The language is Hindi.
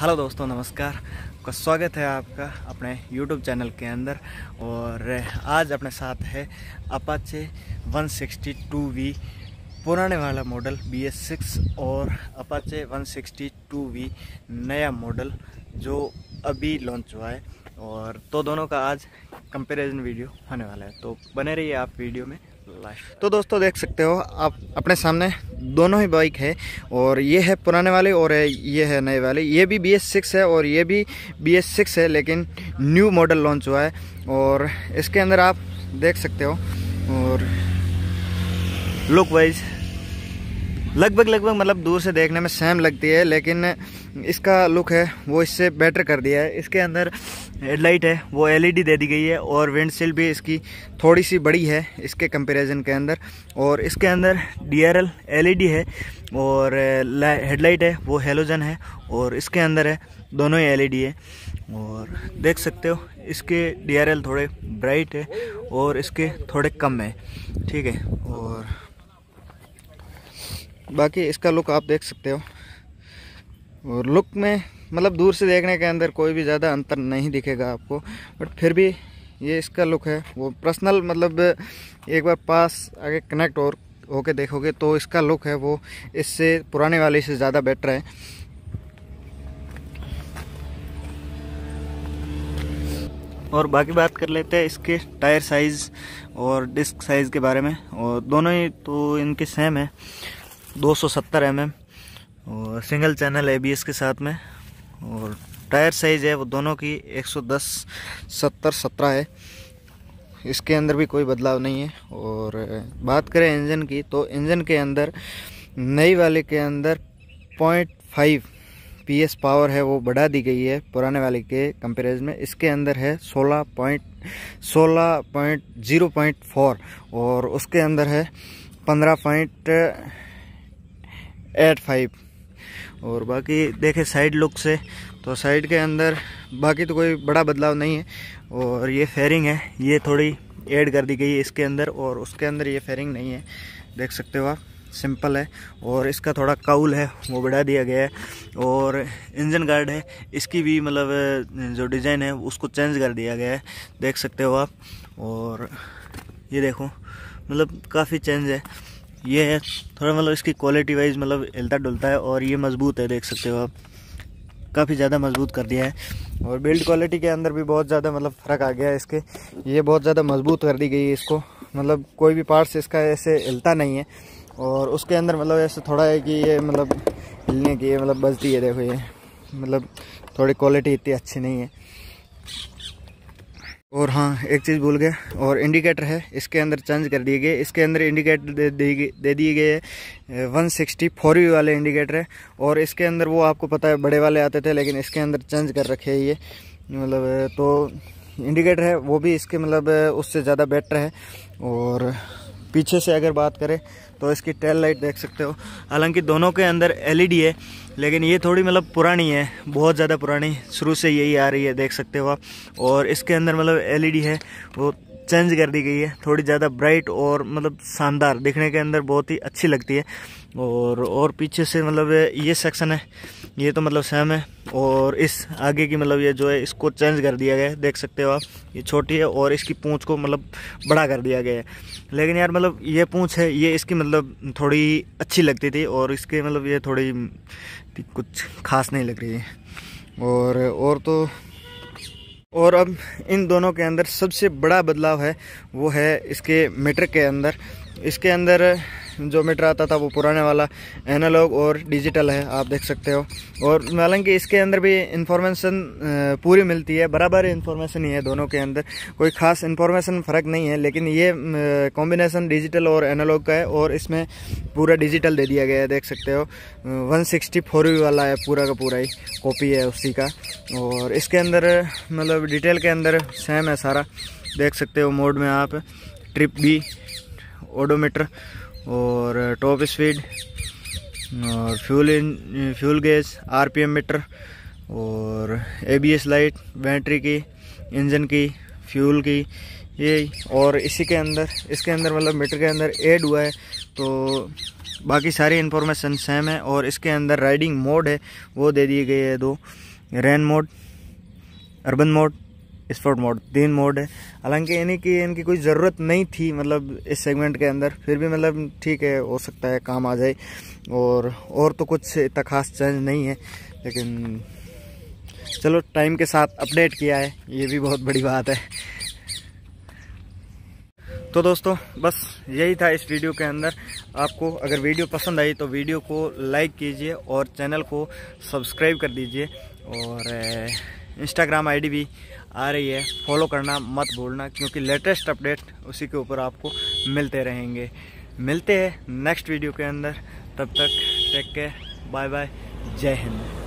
हेलो दोस्तों नमस्कार आपका स्वागत है आपका अपने यूट्यूब चैनल के अंदर और आज अपने साथ है अपाचे 162V पुराने वाला मॉडल बी एस सिक्स और अपाचे 162V नया मॉडल जो अभी लॉन्च हुआ है और तो दोनों का आज कंपैरिजन वीडियो होने वाला है तो बने रहिए आप वीडियो में तो दोस्तों देख सकते हो आप अपने सामने दोनों ही बाइक है और ये है पुराने वाली और ये है नए वाली ये भी बी एस सिक्स है और ये भी बी एस सिक्स है लेकिन न्यू मॉडल लॉन्च हुआ है और इसके अंदर आप देख सकते हो और लुक वाइज लगभग लगभग मतलब दूर से देखने में सेम लगती है लेकिन इसका लुक है वो इससे बेटर कर दिया है इसके अंदर हेडलाइट है वो एलईडी दे दी गई है और विंडशील्ड भी इसकी थोड़ी सी बड़ी है इसके कंपैरिजन के अंदर और इसके अंदर डीआरएल एलईडी है और हेडलाइट है वो हेलोजन है और इसके अंदर है दोनों ही एल है और देख सकते हो इसके डी थोड़े ब्राइट है और इसके थोड़े कम है ठीक है और बाकी इसका लुक आप देख सकते हो और लुक में मतलब दूर से देखने के अंदर कोई भी ज़्यादा अंतर नहीं दिखेगा आपको बट फिर भी ये इसका लुक है वो पर्सनल मतलब एक बार पास आगे कनेक्ट और होके देखोगे तो इसका लुक है वो इससे पुराने वाले से ज़्यादा बेटर है और बाकी बात कर लेते हैं इसके टायर साइज़ और डिस्क साइज़ के बारे में और दोनों ही तो इनके सेम है दो सौ सत्तर एम एम और single channel A B S के साथ में और टायर साइज़ है वो दोनों की एक सौ दस सत्तर सत्रह है इसके अंदर भी कोई बदलाव नहीं है और बात करें इंजन की तो इंजन के अंदर नई वाले के अंदर point five P S power है वो बढ़ा दी गई है पुराने वाले के कंपेरिज में इसके अंदर है सोलह पॉइंट सोलह पॉइंट जीरो पॉइंट फोर और उसके अंदर है पंद्रह पॉइंट एट फाइव और बाकी देखे साइड लुक से तो साइड के अंदर बाकी तो कोई बड़ा बदलाव नहीं है और ये फेयरिंग है ये थोड़ी ऐड कर दी गई है इसके अंदर और उसके अंदर ये फेयरिंग नहीं है देख सकते हो आप सिंपल है और इसका थोड़ा काउल है वो बढ़ा दिया गया है और इंजन गार्ड है इसकी भी मतलब जो डिज़ाइन है उसको चेंज कर दिया गया है देख सकते हो आप और ये देखो मतलब काफ़ी चेंज है ये है थोड़ा मतलब इसकी क्वालिटी वाइज मतलब हिलता डुलता है और ये मज़बूत है देख सकते हो आप काफ़ी ज़्यादा मजबूत कर दिया है और बिल्ड क्वालिटी के अंदर भी बहुत ज़्यादा मतलब फ़र्क आ गया है इसके ये बहुत ज़्यादा मजबूत कर दी गई है इसको मतलब कोई भी पार्ट्स इसका ऐसे हिलता नहीं है और उसके अंदर मतलब ऐसे थोड़ा है कि ये मतलब हिलने की मतलब बजती है देखो ये मतलब थोड़ी क्वालिटी इतनी अच्छी नहीं है और हाँ एक चीज़ भूल गए और इंडिकेटर है इसके अंदर चेंज कर दिए गए इसके अंदर इंडिकेटर दे दे दिए गए वन सिक्सटी फोर वी वाले इंडिकेटर है और इसके अंदर वो आपको पता है बड़े वाले आते थे लेकिन इसके अंदर चेंज कर रखे है ये मतलब तो इंडिकेटर है वो भी इसके मतलब उससे ज़्यादा बेटर है और पीछे से अगर बात करें तो इसकी टेल लाइट देख सकते हो हालांकि दोनों के अंदर एलईडी है लेकिन ये थोड़ी मतलब पुरानी है बहुत ज़्यादा पुरानी शुरू से यही आ रही है देख सकते हो आप और इसके अंदर मतलब एलईडी है वो चेंज कर दी गई है थोड़ी ज़्यादा ब्राइट और मतलब शानदार दिखने के अंदर बहुत ही अच्छी लगती है और और पीछे से मतलब ये सेक्शन है ये तो मतलब सेम है और इस आगे की मतलब ये जो है इसको चेंज कर दिया गया है देख सकते हो आप ये छोटी है और इसकी पूँछ को मतलब बड़ा कर दिया गया है लेकिन यार मतलब ये पूँछ है ये इसकी मतलब थोड़ी अच्छी लगती थी और इसके मतलब ये थोड़ी कुछ खास नहीं लग रही है और और तो और अब इन दोनों के अंदर सबसे बड़ा बदलाव है वो है इसके मीटर के अंदर इसके अंदर जो मीटर आता था वो पुराने वाला एनालॉग और डिजिटल है आप देख सकते हो और हालांकि इसके अंदर भी इन्फॉर्मेशन पूरी मिलती है बराबर इन्फॉर्मेशन ही है दोनों के अंदर कोई ख़ास इन्फॉर्मेशन फ़र्क नहीं है लेकिन ये कॉम्बिनेसन डिजिटल और एनालॉग का है और इसमें पूरा डिजिटल दे दिया गया है देख सकते हो वन सिक्सटी फोर वाला है पूरा का पूरा ही कॉपी है उसी का और इसके अंदर मतलब डिटेल के अंदर सेम है सारा देख सकते हो मोड में आप ट्रिप बी ओडोमीटर और टॉप uh, स्पीड और fuel in fuel gas RPM meter और एबीएस लाइट बैटरी की इंजन की फ्यूल की ये और इसी के अंदर इसके अंदर मतलब मीटर के अंदर ऐड हुआ है तो बाकी सारी इन्फॉर्मेशन सेम है और इसके अंदर राइडिंग मोड है वो दे दिए गए है दो rain mode urban mode sport mode तीन मोड है हालांकि यानी कि इनकी कोई ज़रूरत नहीं थी मतलब इस सेगमेंट के अंदर फिर भी मतलब ठीक है हो सकता है काम आ जाए और और तो कुछ इतना खास चेंज नहीं है लेकिन चलो टाइम के साथ अपडेट किया है ये भी बहुत बड़ी बात है तो दोस्तों बस यही था इस वीडियो के अंदर आपको अगर वीडियो पसंद आई तो वीडियो को लाइक कीजिए और चैनल को सब्सक्राइब कर दीजिए और इंस्टाग्राम eh, आईडी भी आ रही है फॉलो करना मत भूलना क्योंकि लेटेस्ट अपडेट उसी के ऊपर आपको मिलते रहेंगे मिलते हैं नेक्स्ट वीडियो के अंदर तब तक टेक केयर बाय बाय जय हिंद